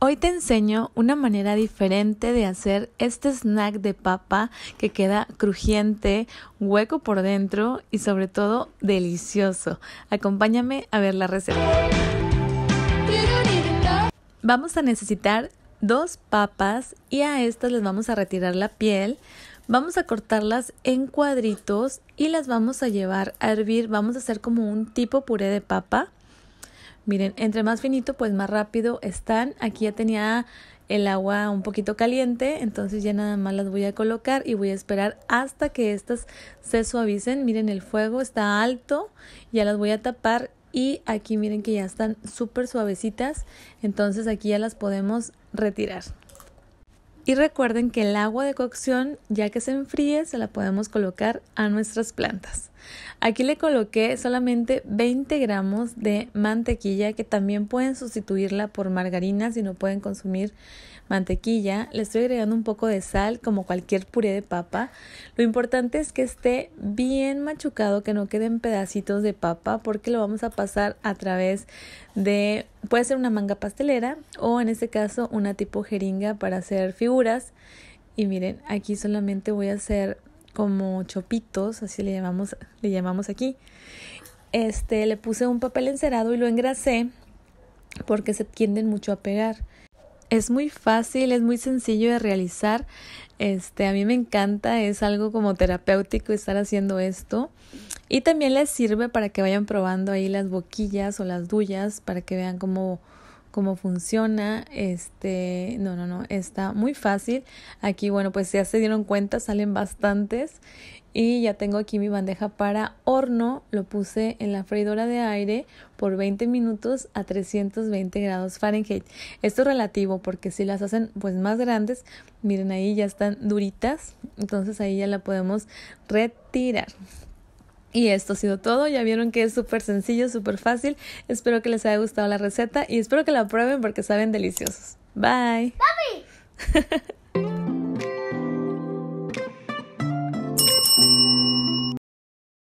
Hoy te enseño una manera diferente de hacer este snack de papa que queda crujiente, hueco por dentro y sobre todo delicioso. Acompáñame a ver la receta. Vamos a necesitar dos papas y a estas les vamos a retirar la piel. Vamos a cortarlas en cuadritos y las vamos a llevar a hervir. Vamos a hacer como un tipo puré de papa. Miren, entre más finito, pues más rápido están. Aquí ya tenía el agua un poquito caliente, entonces ya nada más las voy a colocar y voy a esperar hasta que estas se suavicen. Miren, el fuego está alto, ya las voy a tapar y aquí miren que ya están súper suavecitas, entonces aquí ya las podemos retirar. Y recuerden que el agua de cocción, ya que se enfríe, se la podemos colocar a nuestras plantas. Aquí le coloqué solamente 20 gramos de mantequilla, que también pueden sustituirla por margarina si no pueden consumir mantequilla. Le estoy agregando un poco de sal, como cualquier puré de papa. Lo importante es que esté bien machucado, que no queden pedacitos de papa, porque lo vamos a pasar a través de, puede ser una manga pastelera o en este caso una tipo jeringa para hacer figuras y miren, aquí solamente voy a hacer como chopitos, así le llamamos, le llamamos aquí. Este, le puse un papel encerado y lo engrasé porque se tienden mucho a pegar. Es muy fácil, es muy sencillo de realizar. Este, a mí me encanta, es algo como terapéutico estar haciendo esto. Y también les sirve para que vayan probando ahí las boquillas o las duyas para que vean cómo cómo funciona. Este, no, no, no, está muy fácil. Aquí, bueno, pues ya se dieron cuenta, salen bastantes. Y ya tengo aquí mi bandeja para horno. Lo puse en la freidora de aire por 20 minutos a 320 grados Fahrenheit. Esto es relativo porque si las hacen pues más grandes, miren ahí ya están duritas. Entonces ahí ya la podemos retirar. Y esto ha sido todo, ya vieron que es súper sencillo, súper fácil. Espero que les haya gustado la receta y espero que la prueben porque saben deliciosos. Bye.